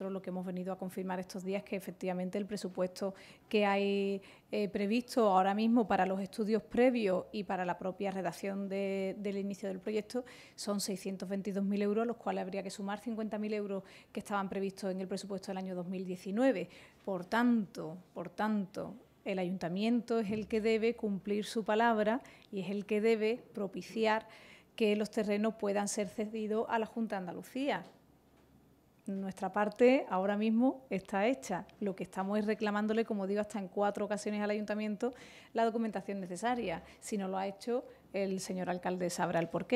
lo que hemos venido a confirmar estos días es que efectivamente el presupuesto que hay eh, previsto ahora mismo para los estudios previos y para la propia redacción del inicio del proyecto son 622.000 euros, los cuales habría que sumar 50.000 euros que estaban previstos en el presupuesto del año 2019. Por tanto, por tanto, el ayuntamiento es el que debe cumplir su palabra y es el que debe propiciar que los terrenos puedan ser cedidos a la Junta de Andalucía nuestra parte ahora mismo está hecha. Lo que estamos es reclamándole, como digo, hasta en cuatro ocasiones al ayuntamiento la documentación necesaria. Si no lo ha hecho, el señor alcalde sabrá el porqué.